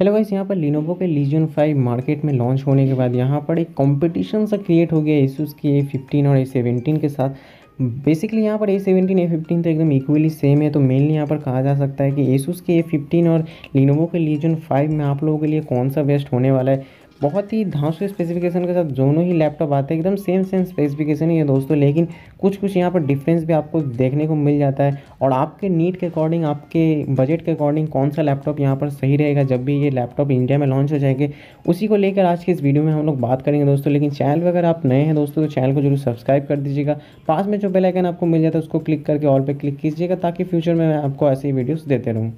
hello guys यहाँ पर Lenovo के लीजन फाइव मार्केट में लॉन्च होने के बाद यहाँ पर एक कंपटीशन सा क्रिएट हो गया एसूस की ए फिफ्टीन और ए सेवेंटीन के साथ बेसिकली यहाँ पर ए सेवेंटीन ए फिफ्टीन तो एकदम इक्वली सेम है तो मेनली यहाँ पर कहा जा सकता है कि एसूस के ए फिफ्टीन और लिनोवो के लीजन फाइव में आप लोगों के लिए कौन सा बेस्ट होने वाला है बहुत ही धांसु स्पेसिफिकेशन के साथ दोनों ही लैपटॉप आते हैं एकदम सेम सेम स्पेसिफिकेशन ही है दोस्तों लेकिन कुछ कुछ यहाँ पर डिफरेंस भी आपको देखने को मिल जाता है और आपके नीट के अकॉर्डिंग आपके बजट के अकॉर्डिंग कौन सा लैपटॉप यहाँ पर सही रहेगा जब भी ये लैपटॉप इंडिया में लॉन्च हो जाएंगे उसी को लेकर आज के इस वीडियो में हम लोग बात करेंगे दोस्तों लेकिन चैनल पर अगर आप नए हैं दोस्तों तो चैनल को जरूर सब्सक्राइब कर दीजिएगा पास में जो बेलाइकन आपको मिल जाता है उसको क्लिक करके ऑल पर क्लिक कीजिएगा ताकि फ्यूचर में मैं आपको ऐसे ही वीडियोज़ देते रहूँ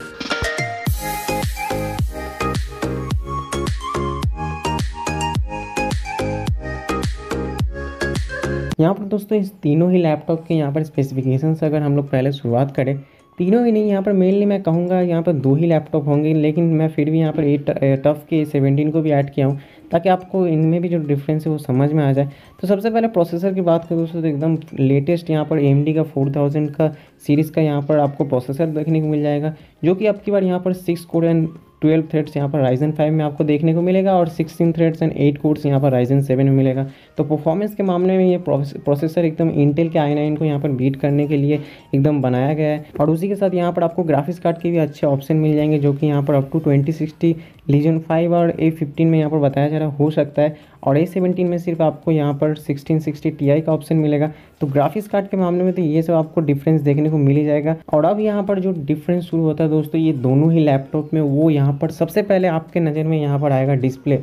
यहाँ पर दोस्तों इस तीनों ही लैपटॉप के यहाँ पर स्पेसिफिकेशन से अगर हम लोग पहले शुरुआत करें तीनों ही नहीं यहाँ पर मेनली मैं कहूँगा यहाँ पर दो ही लैपटॉप होंगे लेकिन मैं फिर भी यहाँ पर एट टफ के सेवेंटीन को भी ऐड किया हूँ ताकि आपको इनमें भी जो डिफरेंस है वो समझ में आ जाए तो सबसे पहले प्रोसेसर की बात करूँ दोस्तों तो एकदम लेटेस्ट यहाँ पर एम का फोर थाउजेंड का सीरीज़ का यहाँ पर आपको प्रोसेसर देखने को मिल जाएगा जो कि आपकी बार यहाँ पर six core and twelve threads यहाँ पर राइजन फाइव में आपको देखने को मिलेगा और sixteen threads and eight cores यहाँ पर राइजन सेवन में मिलेगा तो परफॉर्मेंस के मामले में ये प्रोसेसर एकदम इंटेल के आई नाइन को यहाँ पर बीट करने के लिए एकदम बनाया गया है और उसी के साथ यहाँ पर आपको ग्राफिक्स कार्ड के भी अच्छे ऑप्शन मिल जाएंगे जो कि यहाँ पर up to twenty sixty Legion five और ए फिफ्टीन में यहाँ पर बताया जा रहा हो सकता है और ए सेवेंटीन में सिर्फ आपको यहाँ पर सिक्सटीन सिक्सटी टी आई का ऑप्शन मिलेगा तो ग्राफिक्स कार्ड के मामले में तो ये सब आपको डिफरेंस देखने को मिल जाएगा और अब यहाँ पर जो डिफरेंस शुरू होता है दोस्तों ये दोनों ही लैपटॉप में वो यहाँ यहाँ पर सबसे पहले आपके नज़र में यहाँ पर आएगा डिस्प्ले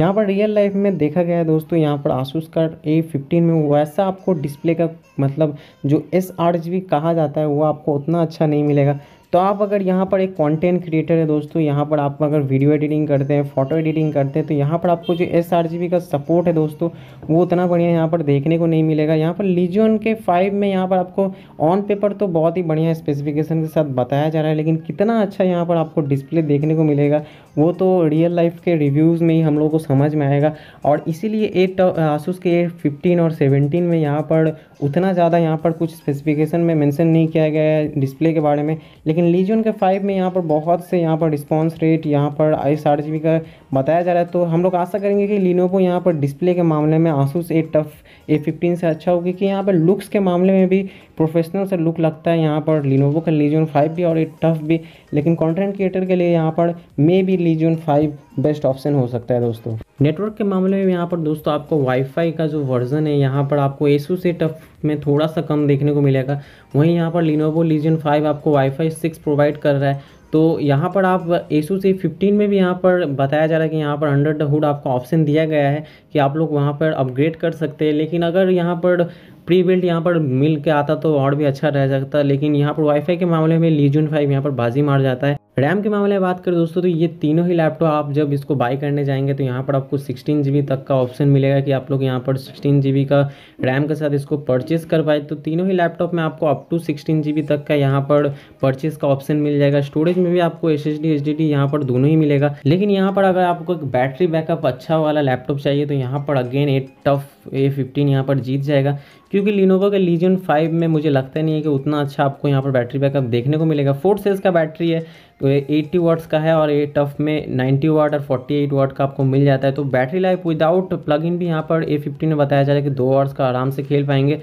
यहाँ पर रियल लाइफ में देखा गया है दोस्तों यहाँ पर आसूस का ए फिफ्टीन में वैसा आपको डिस्प्ले का मतलब जो एस आर जी कहा जाता है वो आपको उतना अच्छा नहीं मिलेगा तो आप अगर यहाँ पर एक कंटेंट क्रिएटर है दोस्तों यहाँ पर आप अगर वीडियो एडिटिंग करते हैं फोटो एडिटिंग करते हैं तो यहाँ पर आपको जो एस का सपोर्ट है दोस्तों वो उतना बढ़िया यहाँ पर देखने को नहीं मिलेगा यहाँ पर लीजियन के फाइव में यहाँ पर आपको ऑन पेपर तो बहुत ही बढ़िया स्पेसिफिकेशन के साथ बताया जा रहा है लेकिन कितना अच्छा यहाँ पर आपको डिस्प्ले देखने को मिलेगा वो तो रियल लाइफ के रिव्यूज़ में ही हम लोगों को समझ में आएगा और इसीलिए एट आसूस के एट फिफ्टीन और सेवनटीन में यहाँ पर उतना ज़्यादा यहाँ पर कुछ स्पेसिफिकेशन में मैंसन नहीं किया गया है डिस्प्ले के बारे में लेकिन लेकिन लीजियन के फाइव में यहाँ पर बहुत से यहाँ पर रिस्पॉन्स रेट यहाँ पर आई साठ जी का बताया जा रहा है तो हम लोग आशा करेंगे कि लीनोवो यहाँ पर डिस्प्ले के मामले में आंसूस ए टफ ए फिफ्टीन से अच्छा होगी कि यहाँ पर लुक्स के मामले में भी प्रोफेशनल से लुक लगता है यहाँ पर लिनोवो का लीजियन फाइव भी और ए टफ भी लेकिन कॉन्टेंट क्रिएटर के लिए यहाँ पर maybe Legion five best option हो सकता है दोस्तों नेटवर्क के मामले में यहाँ पर दोस्तों आपको वाईफाई का जो वर्जन है यहाँ पर आपको एसू से टफ में थोड़ा सा कम देखने को मिलेगा वहीं यहाँ पर लिनोवो लीजन फाइव आपको वाईफाई सिक्स प्रोवाइड कर रहा है तो यहाँ पर आप एसू से फिफ्टीन में भी यहाँ पर बताया जा रहा है कि यहाँ पर अंडर द हुड आपको ऑप्शन दिया गया है कि आप लोग वहाँ पर अपग्रेड कर सकते हैं लेकिन अगर यहाँ पर प्री बिल्ट यहाँ पर मिल के आता तो और भी अच्छा रह सकता लेकिन यहाँ पर वाईफाई के मामले में लीजन फाइव यहाँ पर बाजी मार जाता है रैम के मामले में बात करें दोस्तों तो ये तीनों ही लैपटॉप आप जब इसको बाय करने जाएंगे तो यहाँ पर आपको सिक्सटीन जी तक का ऑप्शन मिलेगा कि आप लोग यहाँ पर सिक्सटीन जी का रैम के साथ इसको परचेज़ कर पाए तो तीनों ही लैपटॉप में आपको अप टू सिक्सटीन जी तक का यहाँ पर परचेज़ का ऑप्शन मिल जाएगा स्टोरेज में भी आपको S S D H D यहाँ पर दोनों ही मिलेगा लेकिन यहाँ पर अगर आपको एक बैटरी बैकअप अच्छा वाला लैपटॉप चाहिए तो यहाँ पर अगेन एक टफ ए फिफ्टीन यहाँ पर जीत जाएगा क्योंकि लिनोवा का लीजन फाइव में मुझे लगता नहीं है कि उतना अच्छा आपको यहाँ पर बैटरी बैकअप देखने को मिलेगा फोर सेल्स का बैटरी है तो एट्टी वाट्स का है और ये टफ में नाइन्टी वाट और फोर्टी एट वाट का आपको मिल जाता है तो battery life without plug in भी यहाँ पर ए फिफ्टीन में बताया जा रहा है कि दो आवर्स का आराम से खेल पाएंगे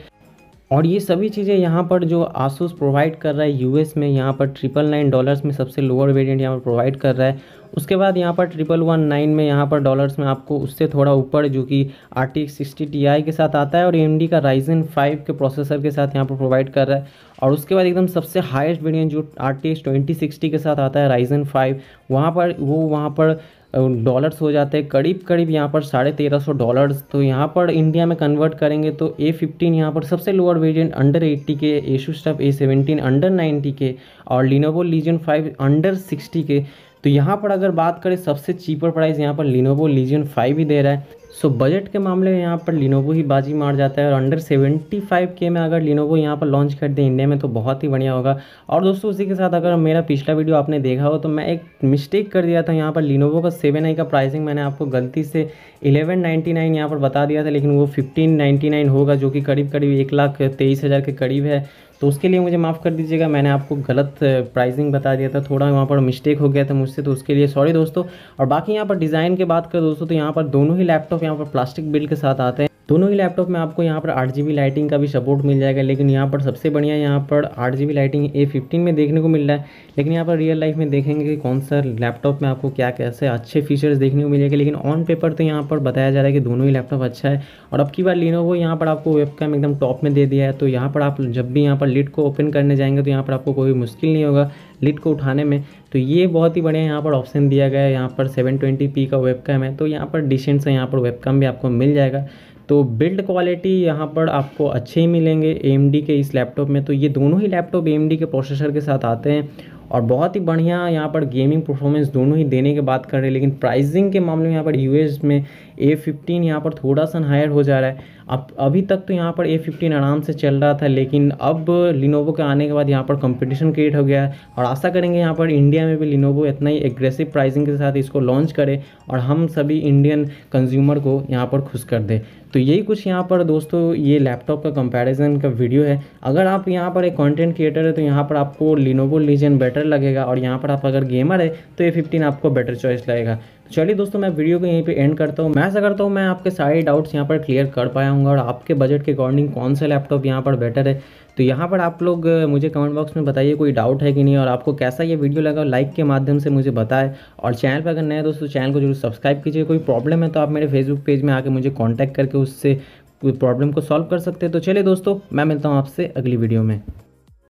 और ये सभी चीज़ें यहाँ पर जो आसूस प्रोवाइड कर रहा है यूएस में यहाँ पर ट्रिपल नाइन डॉलर्स में सबसे लोअर वेरिएंट यहाँ पर प्रोवाइड कर रहा है उसके बाद यहाँ पर ट्रिपल वन नाइन में यहाँ पर डॉलर्स में आपको उससे थोड़ा ऊपर जो कि R T X sixty T I के साथ आता है और एम डी का राइजन फाइव के प्रोसेसर के साथ यहाँ पर प्रोवाइड कर रहा है और उसके बाद एकदम सबसे हाईएस्ट वेरियंट जो आर टी ट्वेंटी सिक्सटी के साथ आता है राइजन फाइव वहाँ पर वो वहाँ पर डॉलर्स हो जाते हैं करीब करीब यहाँ पर साढ़े तेरह सौ डॉलर्स तो यहाँ पर इंडिया में कन्वर्ट करेंगे तो ए फिफ्टीन यहाँ पर सबसे lower variant under eighty K Asus TUF A seventeen under ninety K और Lenovo Legion five under sixty K तो यहाँ पर अगर बात करें सबसे चीपर प्राइस यहाँ पर लिनोवो लीजियन फाइव ही दे रहा है सो बजट के मामले में यहाँ पर लिनोवो ही बाजी मार जाता है और अंडर 75 के में अगर लिनोवो यहाँ पर लॉन्च कर दें इंडिया में तो बहुत ही बढ़िया होगा और दोस्तों उसी के साथ अगर मेरा पिछला वीडियो आपने देखा हो तो मैं एक मिस्टेक कर दिया था यहाँ पर लिनोवो का सेवन आई का प्राइसिंग मैंने आपको गलती से इलेवन नाइन्टी नाइन यहाँ पर बता दिया था लेकिन वो फिफ्टीन नाइन्टी नाइन होगा जो कि करीब करीब एक लाख तेईस हज़ार के करीब है तो उसके लिए मुझे माफ़ कर दीजिएगा मैंने आपको गलत प्राइसिंग बता दिया था थोड़ा वहाँ पर मिस्टेक हो गया था मुझसे तो उसके लिए सॉरी दोस्तों और बाकी यहाँ पर डिज़ाइन की बात करें दोस्तों तो यहाँ पर दोनों ही लैपटॉप यहाँ पर प्लास्टिक बिल्ड के साथ आते हैं दोनों ही लैपटॉप में आपको यहाँ पर आठ जी लाइटिंग का भी सपोर्ट मिल जाएगा लेकिन यहाँ पर सबसे बढ़िया यहाँ पर आठ जी लाइटिंग ए फिफ्टीन में देखने को मिल रहा है लेकिन यहाँ पर रियल लाइफ में देखेंगे कि कौन सा लैपटॉप में आपको क्या कैसे अच्छे फीचर्स देखने को मिलेगा लेकिन ऑन पेपर तो यहाँ पर बताया जा रहा है कि दोनों ही लैपटॉप अच्छा है और अब की बार लिनोवो यहाँ पर आपको वेबकैम एकदम टॉप में दे दिया है तो यहाँ पर आप जब भी यहाँ पर लिट को ओपन करने जाएंगे तो यहाँ पर आपको कोई मुश्किल नहीं होगा लिट को उठाने में तो ये बहुत ही बढ़िया यहाँ पर ऑप्शन दिया गया है यहाँ पर 720p का वेबकैम है तो यहाँ पर डिसेंट से यहाँ पर वेबकैम भी आपको मिल जाएगा तो बिल्ड क्वालिटी यहाँ पर आपको अच्छे ही मिलेंगे ए के इस लैपटॉप में तो ये दोनों ही लैपटॉप एम के प्रोसेसर के साथ आते हैं और बहुत ही बढ़िया यहाँ पर गेमिंग परफॉर्मेंस दोनों ही देने की बात कर रहे हैं लेकिन प्राइसिंग के मामले में यहाँ पर यूएस में ए फिफ्टीन यहाँ पर थोड़ा सा हायर हो जा रहा है अब अभी तक तो यहाँ पर ए फिफ्टीन आराम से चल रहा था लेकिन अब लिनोवो के आने के बाद यहाँ पर कंपटीशन क्रिएट हो गया है और आशा करेंगे यहाँ पर इंडिया में भी लिनोवो इतना ही एग्रेसिव प्राइसिंग के साथ इसको लॉन्च करे और हम सभी इंडियन कंज्यूमर को यहाँ पर खुश कर दे तो यही कुछ यहाँ पर दोस्तों ये लैपटॉप का कंपैरिजन का वीडियो है अगर आप यहाँ पर एक कंटेंट क्रिएटर है तो यहाँ पर आपको लिनोवो लीजेंड बेटर बेटर लगेगा और यहाँ पर आप अगर गेमर है तो ए फिफ्टीन आपको बेटर चॉइस लगेगा तो चलिए दोस्तों मैं वीडियो को यहीं पे एंड करता हूँ मैं ऐसा करता हूँ मैं आपके सारे डाउट्स यहाँ पर क्लियर कर पाया हूँ और आपके बजट के अकॉर्डिंग कौन सा लैपटॉप यहाँ पर बेटर है तो यहाँ पर आप लोग मुझे कमेंट बॉक्स में बताइए कोई डाउट है कि नहीं और आपको कैसा ये वीडियो लगा लाइक के माध्यम से मुझे बताएं और चैनल पर अगर नए दोस्तों चैनल तो को जरूर सब्सक्राइब कीजिए कोई प्रॉब्लम है तो आप मेरे फेसबुक पेज में आके मुझे कॉन्टैक्ट करके उससे प्रॉब्लम को सॉल्व कर सकते हैं तो चलिए दोस्तों मैं मिलता हूँ आपसे अगली वीडियो में